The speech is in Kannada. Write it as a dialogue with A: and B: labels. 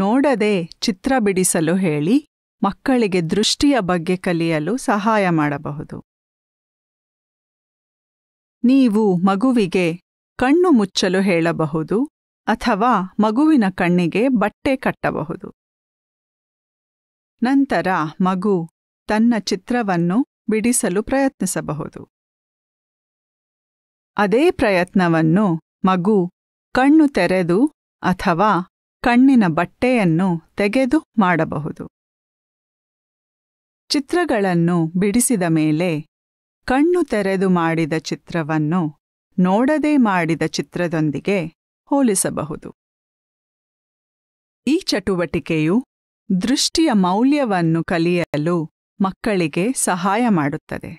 A: ನೋಡದೆ ಚಿತ್ರ ಬಿಡಿಸಲು ಹೇಳಿ ಮಕ್ಕಳಿಗೆ ದೃಷ್ಟಿಯ ಬಗ್ಗೆ ಕಲಿಯಲು ಸಹಾಯ ಮಾಡಬಹುದು ನೀವು ಮಗುವಿಗೆ ಕಣ್ಣು ಮುಚ್ಚಲು ಹೇಳಬಹುದು ಅಥವಾ ಮಗುವಿನ ಕಣ್ಣಿಗೆ ಬಟ್ಟೆ ಕಟ್ಟಬಹುದು ನಂತರ ಮಗು ತನ್ನ ಚಿತ್ರವನ್ನು ಬಿಡಿಸಲು ಪ್ರಯತ್ನಿಸಬಹುದು ಅದೇ ಪ್ರಯತ್ನವನ್ನು ಮಗು ಕಣ್ಣು ತೆರೆದು ಅಥವಾ ಕಣ್ಣಿನ ಬಟ್ಟೆಯನ್ನು ತೆಗೆದು ಮಾಡಬಹುದು ಚಿತ್ರಗಳನ್ನು ಬಿಡಿಸಿದ ಮೇಲೆ ಕಣ್ಣು ತೆರೆದು ಮಾಡಿದ ಚಿತ್ರವನ್ನು ನೋಡದೆ ಮಾಡಿದ ಚಿತ್ರದೊಂದಿಗೆ ಹೋಲಿಸಬಹುದು ಈ ಚಟುವಟಿಕೆಯು ದೃಷ್ಟಿಯ ಮೌಲ್ಯವನ್ನು ಕಲಿಯಲು ಮಕ್ಕಳಿಗೆ ಸಹಾಯ ಮಾಡುತ್ತದೆ